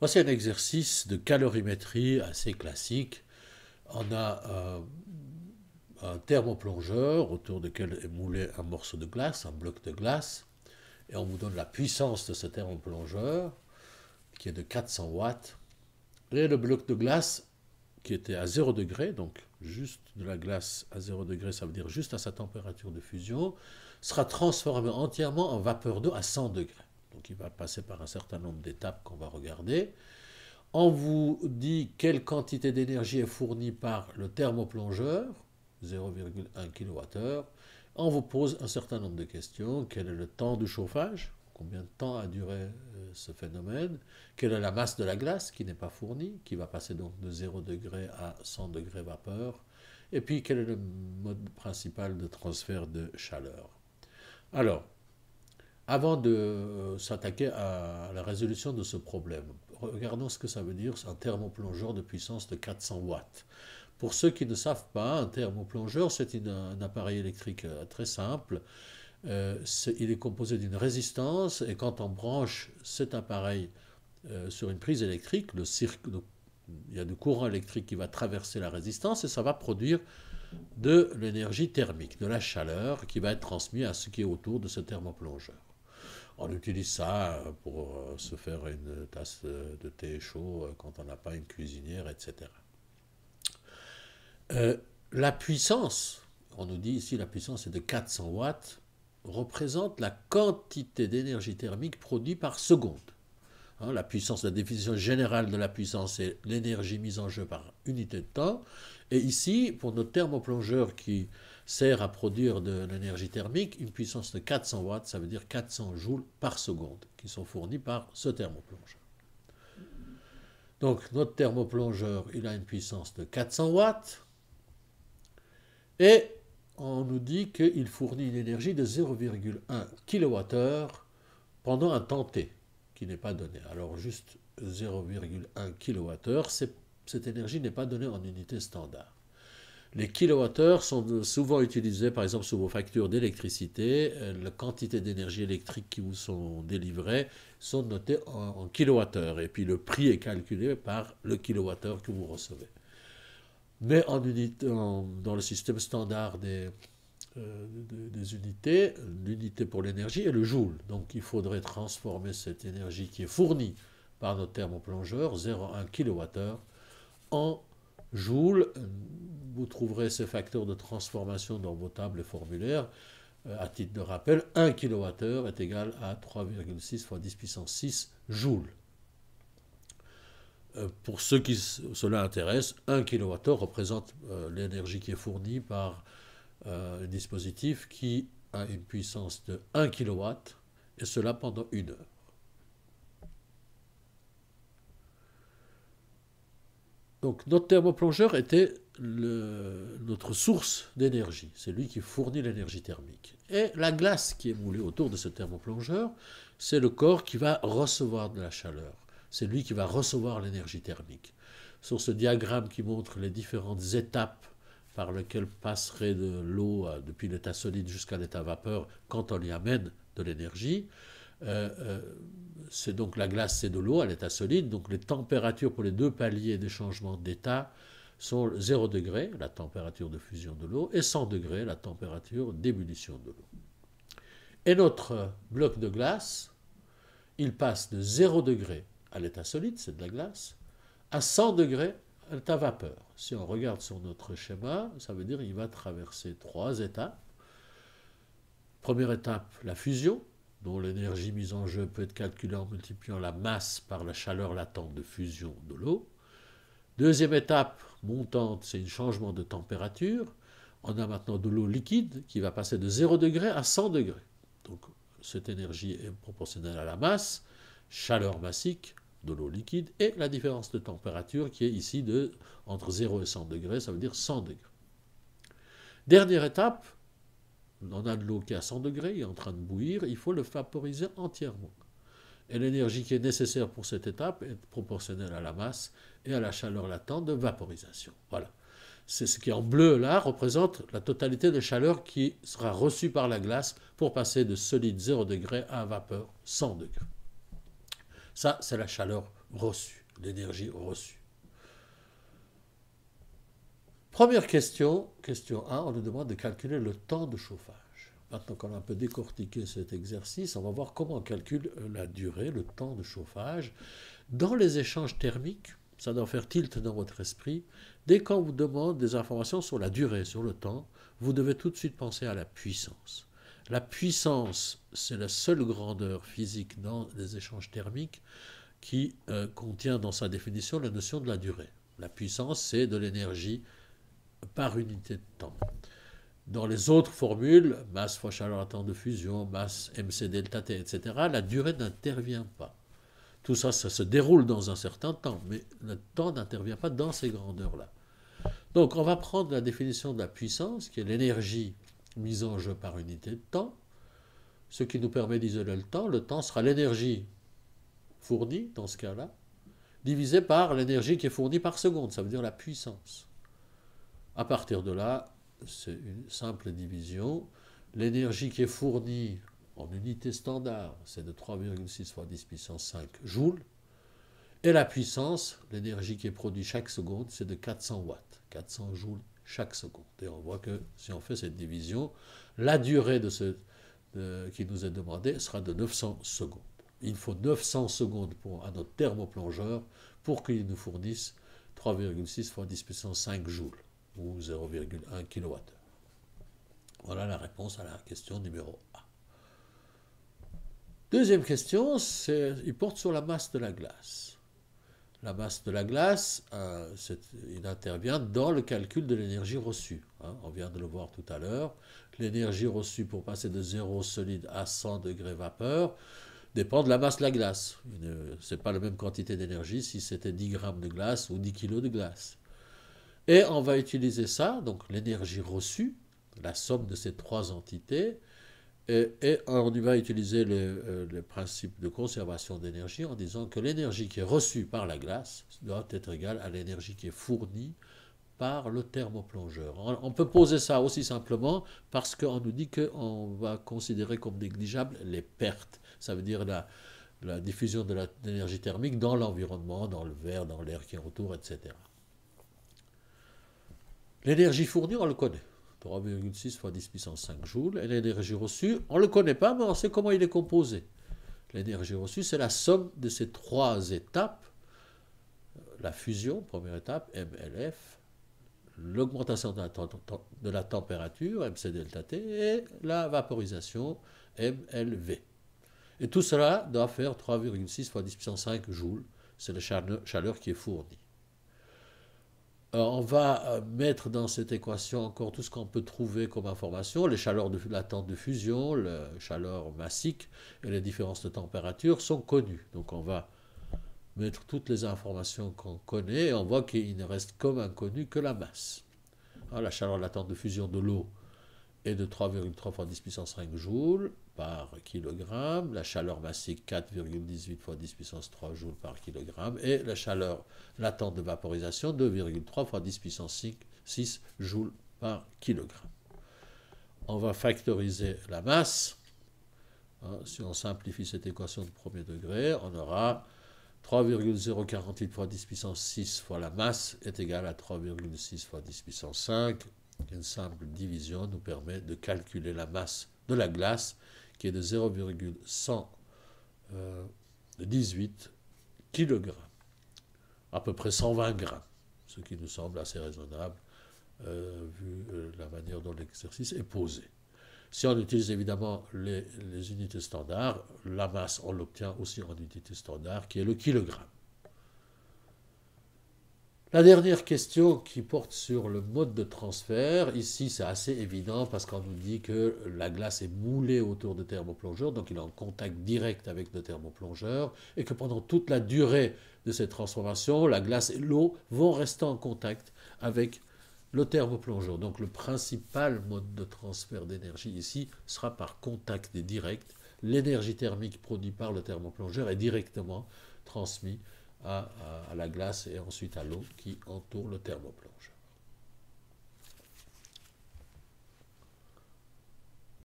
Voici un exercice de calorimétrie assez classique. On a euh, un, thermoplongeur autour duquel est moulé un morceau de glace, un bloc de glace, et on vous donne la puissance de ce thermoplongeur, qui est de 400 watts. Et le bloc de glace, qui était à 0 degré, donc juste de la glace à 0 degré, ça veut dire juste à sa température de fusion, sera transformé entièrement en vapeur d'eau à 100 degrés. Qui va passer par un certain nombre d'étapes qu'on va regarder. On vous dit quelle quantité d'énergie est fournie par le thermoplongeur, 0,1 kWh. On vous pose un certain nombre de questions. Quel est le temps du chauffage Combien de temps a duré euh, ce phénomène Quelle est la masse de la glace qui n'est pas fournie, qui va passer donc de 0 degré à 100 degrés vapeur Et puis quel est le mode principal de transfert de chaleur Alors, avant de euh, s'attaquer à la résolution de ce problème, regardons ce que ça veut dire, un thermoplongeur de puissance de 400 watts. Pour ceux qui ne savent pas, un thermoplongeur, c'est un appareil électrique euh, très simple. Euh, il est composé d'une résistance et quand on branche cet appareil sur une prise électrique, il y a du courant électrique qui va traverser la résistance et ça va produire de l'énergie thermique, de la chaleur qui va être transmise à ce qui est autour de ce thermoplongeur. On utilise ça euh, pour euh, se faire une tasse de thé chaud euh, quand on n'a pas une cuisinière, etc. la puissance, on nous dit ici la puissance est de 400 watts, représente la quantité d'énergie thermique produite par seconde. Hein, la puissance, la définition générale de la puissance, c'est l'énergie mise en jeu par unité de temps. Et ici, pour notre thermoplongeur qui sert à produire de l'énergie thermique, une puissance de 400 watts, ça veut dire 400 joules par seconde, qui sont fournis par ce thermoplongeur. Donc notre thermoplongeur, il a une puissance de 400 watts. Et on nous dit qu'il fournit une énergie de 0,1 kWh pendant un temps T qui n'est pas donné. Alors juste 0,1 kWh, cette énergie n'est pas donnée en unité standard. Les kWh sont souvent utilisés, par exemple, sous vos factures d'électricité. Euh, la quantité d'énergie électrique qui vous sont délivrées sont notées en, kWh, Et puis le prix est calculé par le kWh que vous recevez. Mais en unité, dans le système standard des, euh, des unités, l'unité pour l'énergie est le joule. Donc il faudrait transformer cette énergie qui est fournie par nos thermoplongeurs, 0,1 kWh, en joules. Vous trouverez ces facteurs de transformation dans vos tables et formulaires. Euh, à titre de rappel, 1 kWh est égal à 3,6 fois 10 puissance 6 joules. Euh, pour ceux qui cela intéresse, 1 kWh représente l'énergie qui est fournie par euh, un dispositif qui a une puissance de 1 kW, et cela pendant une heure. Donc notre thermoplongeur était notre source d'énergie, c'est lui qui fournit l'énergie thermique. Et la glace qui est moulée autour de ce thermoplongeur, c'est le corps qui va recevoir de la chaleur, c'est lui qui va recevoir l'énergie thermique. Sur ce diagramme qui montre les différentes étapes par lequel passerait de l'eau euh, depuis l'état solide jusqu'à l'état vapeur quand on y amène de l'énergie. Euh, euh, c'est donc la glace, c'est de l'eau à l'état solide. Donc les températures pour les deux paliers des changements d'état sont 0 degré, la température de fusion de l'eau, et 100 degrés, la température d'ébullition de l'eau. Et notre bloc de glace, il passe de 0 degré à l'état solide, c'est de la glace, à 100 degrés à vapeur. Si on regarde sur notre schéma, ça veut dire qu'il va traverser trois étapes. Première étape, la fusion, dont l'énergie mise en jeu peut être calculée en multipliant la masse par la chaleur latente de fusion de l'eau. Deuxième étape, montante, c'est un changement de température. On a maintenant de l'eau liquide qui va passer de 0 degré à 100 degrés. Donc cette énergie est proportionnelle à la masse, chaleur massique, de l'eau liquide et la différence de température qui est ici de entre 0 et 100 degrés, ça veut dire 100 degrés. Dernière étape, on a de l'eau qui est à 100 degrés, est en train de bouillir, il faut le vaporiser entièrement. Et l'énergie qui est nécessaire pour cette étape est proportionnelle à la masse et à la chaleur latente de vaporisation. Voilà. C'est ce qui en bleu là représente la totalité de chaleur qui sera reçue par la glace pour passer de solide 0 degrés à vapeur 100 degrés. Ça, c'est la chaleur reçue, l'énergie reçue. Première question, question 1, on nous demande de calculer le temps de chauffage. Maintenant qu'on a un peu décortiqué cet exercice, on va voir comment on calcule la durée, le temps de chauffage. Dans les échanges thermiques, ça doit faire tilt dans votre esprit, dès qu'on vous demande des informations sur la durée, sur le temps, vous devez tout de suite penser à la puissance. La puissance, c'est la seule grandeur physique dans les échanges thermiques qui euh, contient dans sa définition la notion de la durée. La puissance, c'est de l'énergie par unité de temps. Dans les autres formules, masse fois chaleur à temps de fusion, masse mc delta t, etc., la durée n'intervient pas. Tout ça, ça se déroule dans un certain temps, mais le temps n'intervient pas dans ces grandeurs-là. Donc on va prendre la définition de la puissance, qui est l'énergie mise en jeu par unité de temps, ce qui nous permet d'isoler le temps. Le temps sera l'énergie fournie, dans ce cas-là, divisée par l'énergie qui est fournie par seconde, ça veut dire la puissance. À partir de là, c'est une simple division. L'énergie qui est fournie en unité standard, c'est de 3,6 fois 10 puissance 5 joules. Et la puissance, l'énergie qui est produite chaque seconde, c'est de 400 watts, 400 joules chaque seconde. Et on voit que si on fait cette division, la durée de ce, qui nous est demandée sera de 900 secondes. Il faut 900 secondes pour, à notre thermoplongeur pour qu'il nous fournisse 3,6 fois 10 puissance 5 joules, ou 0,1 kWh. Voilà la réponse à la question numéro 1. Deuxième question, il porte sur la masse de la glace la masse de la glace, euh, il intervient dans le calcul de l'énergie reçue. Hein. On vient de le voir tout à l'heure. L'énergie reçue pour passer de 0 solide à 100 degrés vapeur dépend de la masse de la glace. Ce n'est pas la même quantité d'énergie si c'était 10 grammes de glace ou 10 kg de glace. Et on va utiliser ça, donc l'énergie reçue, la somme de ces trois entités, et, et on va utiliser euh, le, principe de conservation d'énergie en disant que l'énergie qui est reçue par la glace doit être égale à l'énergie qui est fournie par le thermoplongeur. On, peut poser ça aussi simplement parce qu'on nous dit qu'on va considérer comme négligeable les pertes. Ça veut dire la, la diffusion de l'énergie thermique dans l'environnement, dans le verre, dans l'air qui est autour, etc. L'énergie fournie, on le connaît. 3,6 fois 10 puissance 5 joules, et l'énergie reçue, on ne le connaît pas, mais on sait comment il est composé. L'énergie reçue, c'est la somme de ces trois étapes, la fusion, première étape, MLF, l'augmentation de, la température, MC delta T, et la vaporisation, MLV. Et tout cela doit faire 3,6 fois 10 puissance 5 joules, c'est la chaleur qui est fournie. Euh, on va euh, mettre dans cette équation encore tout ce qu'on peut trouver comme information, les chaleurs de l'attente de fusion, la chaleur massique et les différences de température sont connues. Donc on va mettre toutes les informations qu'on connaît et on voit qu'il ne reste comme inconnu que la masse. Ah, la chaleur de la de fusion de l'eau, est de 3,3 fois 10 puissance 5 joules par kilogramme, la chaleur massique 4,18 fois 10 puissance 3 joules par kilogramme, et la chaleur latente de vaporisation 2,3 fois 10 puissance 6 joules par kilogramme. On va factoriser la masse. Hein, si on simplifie cette équation du premier degré, on aura 3,048 fois 10 puissance 6 fois la masse est égale à 3,6 fois 10 puissance 5 une simple division nous permet de calculer la masse de la glace qui est de 0,118 euh, kg, à peu près 120 g, ce qui nous semble assez raisonnable euh, vu euh, la manière dont l'exercice est posé. Si on utilise évidemment les, unités standards, la masse, on l'obtient aussi en unité standard, qui est le kilogramme. La dernière question qui porte sur le mode de transfert, ici c'est assez évident parce qu'on nous dit que la glace est moulée autour de thermoplongeur, donc il est en contact direct avec le thermoplongeur, et que pendant toute la durée de cette transformation, la glace et l'eau vont rester en contact avec le thermoplongeur. Donc le principal mode de transfert d'énergie ici sera par contact direct. L'énergie thermique produite par le thermoplongeur est directement transmise à, à, la glace et ensuite à l'eau qui entoure le thermoplanche.